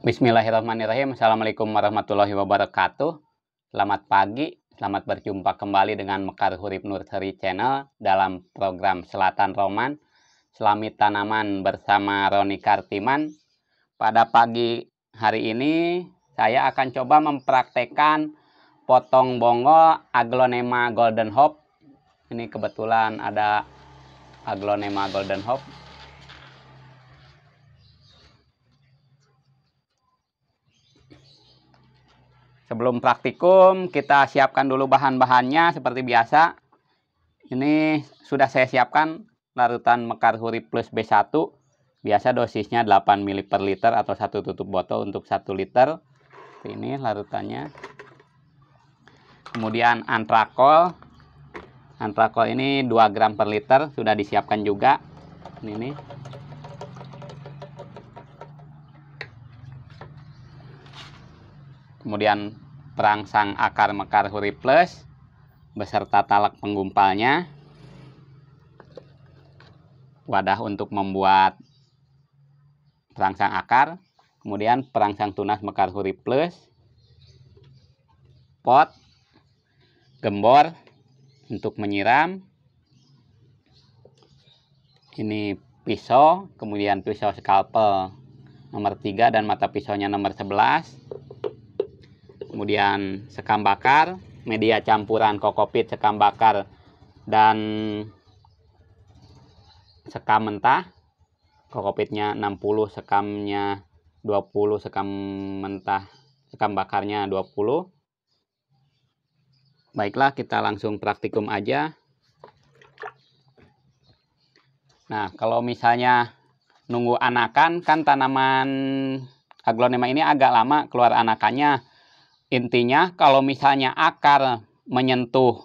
Bismillahirrahmanirrahim. Assalamualaikum warahmatullahi wabarakatuh. Selamat pagi, selamat berjumpa kembali dengan Mekar Nur Nursery Channel dalam program Selatan Roman, Selami Tanaman bersama Roni Kartiman. Pada pagi hari ini, saya akan coba mempraktekan potong bongo aglonema golden Hop. Ini kebetulan ada aglonema golden Hop. Sebelum praktikum, kita siapkan dulu bahan-bahannya seperti biasa. Ini sudah saya siapkan larutan Mekar Huri Plus B1. Biasa dosisnya 8 ml per liter atau satu tutup botol untuk 1 liter. Ini larutannya. Kemudian antrakol. Antrakol ini 2 gram per liter, sudah disiapkan juga. Ini nih. kemudian perangsang akar mekar huri plus beserta talak penggumpalnya wadah untuk membuat perangsang akar kemudian perangsang tunas mekar huri plus pot gembor untuk menyiram ini pisau kemudian pisau scalpel nomor 3 dan mata pisaunya nomor 11 kemudian sekam bakar, media campuran kokopit sekam bakar dan sekam mentah. Kokopitnya 60, sekamnya 20, sekam mentah, sekam bakarnya 20. Baiklah, kita langsung praktikum aja. Nah, kalau misalnya nunggu anakan, kan tanaman aglonema ini agak lama keluar anakannya. Intinya kalau misalnya akar menyentuh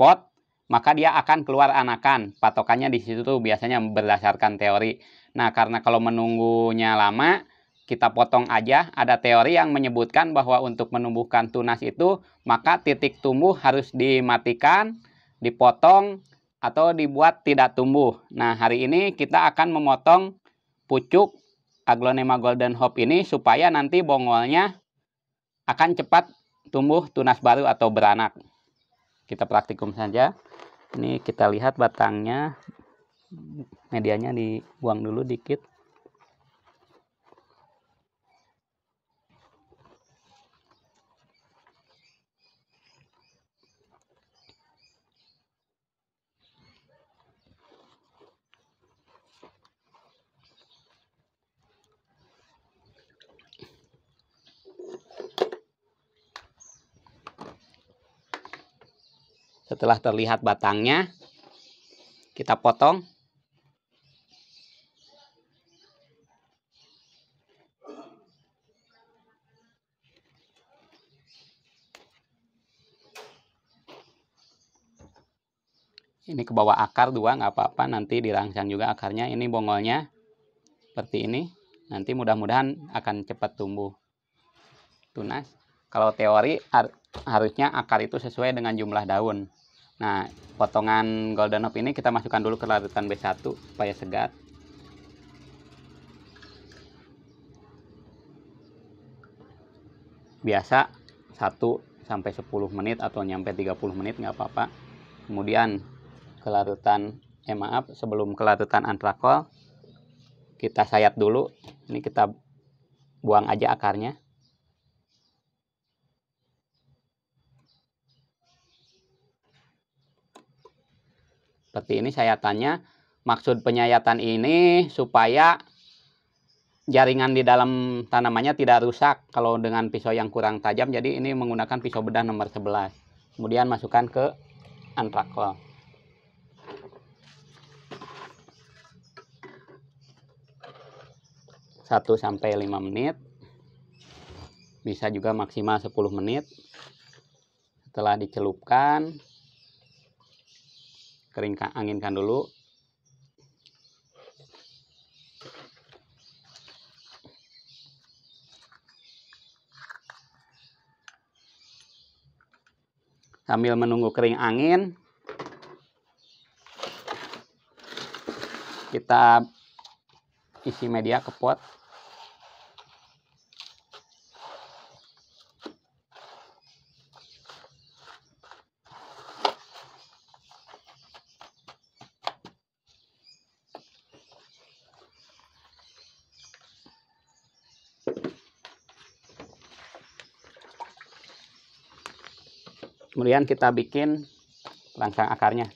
pot, maka dia akan keluar anakan. Patokannya di situ tuh biasanya berdasarkan teori. Nah, karena kalau menunggunya lama, kita potong aja. Ada teori yang menyebutkan bahwa untuk menumbuhkan tunas itu, maka titik tumbuh harus dimatikan, dipotong, atau dibuat tidak tumbuh. Nah, hari ini kita akan memotong pucuk aglonema golden hop ini supaya nanti bongolnya akan cepat tumbuh tunas baru atau beranak. Kita praktikum saja. Ini kita lihat batangnya, medianya dibuang dulu dikit. Setelah terlihat batangnya, kita potong. Ini ke bawah akar dua, nggak apa-apa. Nanti dirangsang juga akarnya. Ini bonggolnya seperti ini. Nanti mudah-mudahan akan cepat tumbuh tunas. Kalau teori harusnya akar itu sesuai dengan jumlah daun. Nah, potongan golden up ini kita masukkan dulu ke larutan B1 supaya segar. Biasa 1 sampai 10 menit atau nyampe 30 menit nggak apa-apa. Kemudian ke larutan eh maaf sebelum ke larutan antrakol kita sayat dulu. Ini kita buang aja akarnya. seperti ini sayatannya maksud penyayatan ini supaya jaringan di dalam tanamannya tidak rusak kalau dengan pisau yang kurang tajam jadi ini menggunakan pisau bedah nomor 11 kemudian masukkan ke antrakol satu sampai lima menit bisa juga maksimal 10 menit setelah dicelupkan keringkan anginkan dulu sambil menunggu kering angin kita isi media ke pot kemudian kita bikin rangka akarnya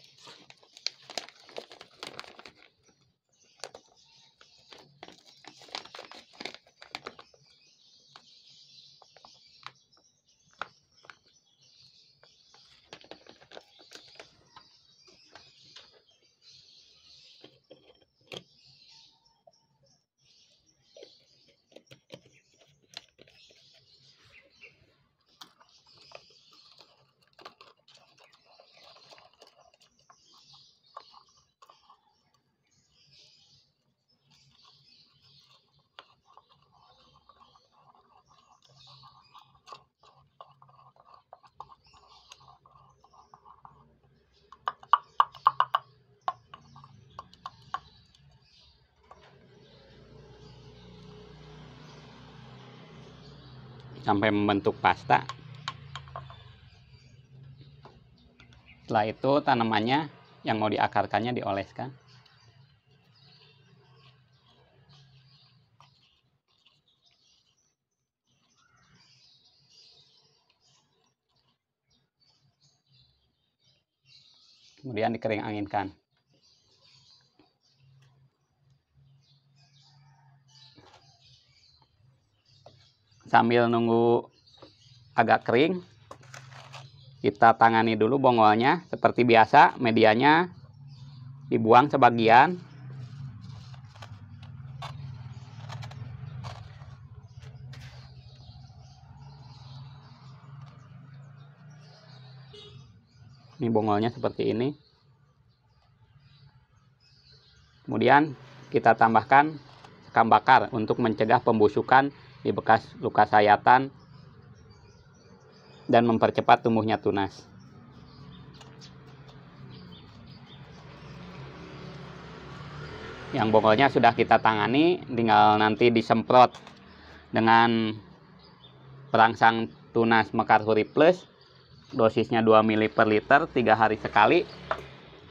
sampai membentuk pasta setelah itu tanamannya yang mau diakarkannya dioleskan kemudian dikering anginkan sambil nunggu agak kering kita tangani dulu bonggolnya. seperti biasa medianya dibuang sebagian ini bonggolnya seperti ini kemudian kita tambahkan sekam bakar untuk mencegah pembusukan di bekas luka sayatan dan mempercepat tumbuhnya tunas. Yang bonggolnya sudah kita tangani, tinggal nanti disemprot dengan perangsang tunas Huri Plus dosisnya 2 ml per liter 3 hari sekali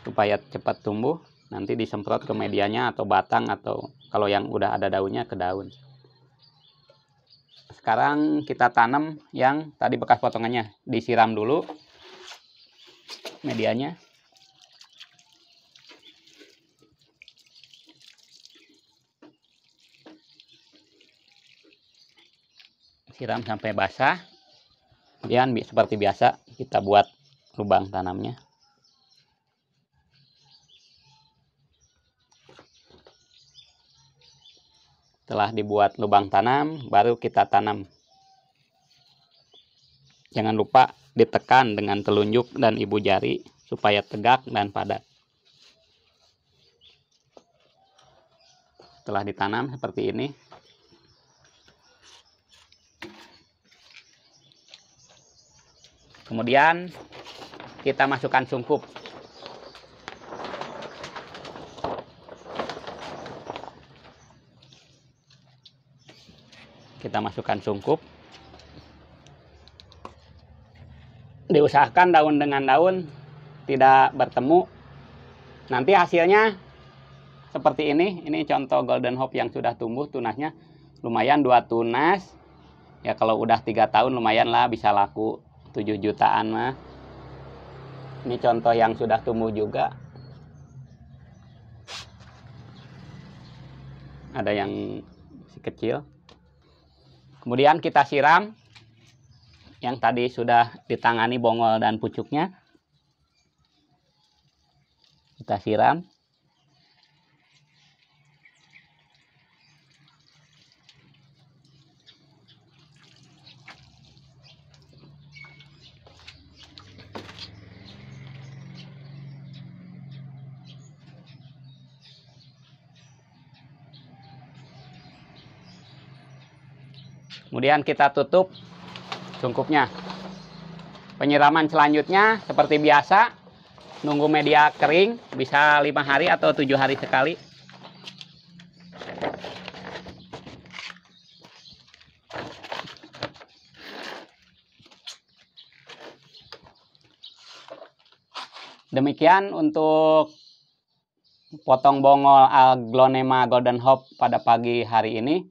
supaya cepat tumbuh nanti disemprot ke medianya atau batang atau kalau yang udah ada daunnya ke daun sekarang kita tanam yang tadi bekas potongannya disiram dulu medianya siram sampai basah kemudian seperti biasa kita buat lubang tanamnya Telah dibuat lubang tanam, baru kita tanam. Jangan lupa ditekan dengan telunjuk dan ibu jari supaya tegak dan padat. Setelah ditanam seperti ini, kemudian kita masukkan sungkup kita masukkan sungkup diusahakan daun dengan daun tidak bertemu nanti hasilnya seperti ini ini contoh golden hop yang sudah tumbuh tunasnya lumayan dua tunas ya kalau udah tiga tahun lumayan lah bisa laku 7 jutaan mah ini contoh yang sudah tumbuh juga ada yang si kecil Kemudian kita siram yang tadi sudah ditangani bongol dan pucuknya. Kita siram. Kemudian kita tutup cungkupnya. Penyiraman selanjutnya seperti biasa nunggu media kering bisa lima hari atau tujuh hari sekali. Demikian untuk potong bongol Aglonema Golden hop pada pagi hari ini.